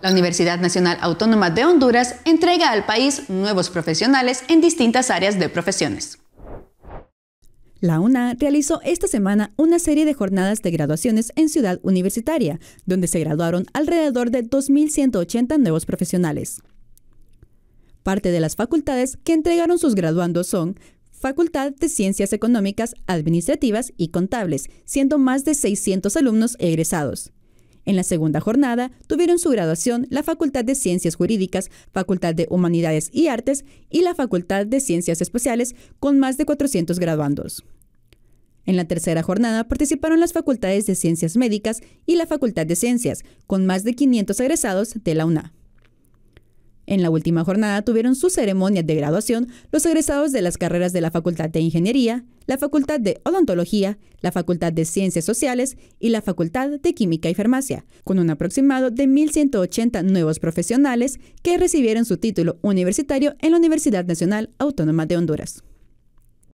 La Universidad Nacional Autónoma de Honduras entrega al país nuevos profesionales en distintas áreas de profesiones. La UNA realizó esta semana una serie de jornadas de graduaciones en Ciudad Universitaria, donde se graduaron alrededor de 2.180 nuevos profesionales. Parte de las facultades que entregaron sus graduandos son Facultad de Ciencias Económicas, Administrativas y Contables, siendo más de 600 alumnos egresados. En la segunda jornada tuvieron su graduación la Facultad de Ciencias Jurídicas, Facultad de Humanidades y Artes y la Facultad de Ciencias Especiales con más de 400 graduandos. En la tercera jornada participaron las facultades de Ciencias Médicas y la Facultad de Ciencias, con más de 500 egresados de la UNA. En la última jornada tuvieron su ceremonia de graduación los egresados de las carreras de la Facultad de Ingeniería, la Facultad de Odontología, la Facultad de Ciencias Sociales y la Facultad de Química y Farmacia, con un aproximado de 1.180 nuevos profesionales que recibieron su título universitario en la Universidad Nacional Autónoma de Honduras.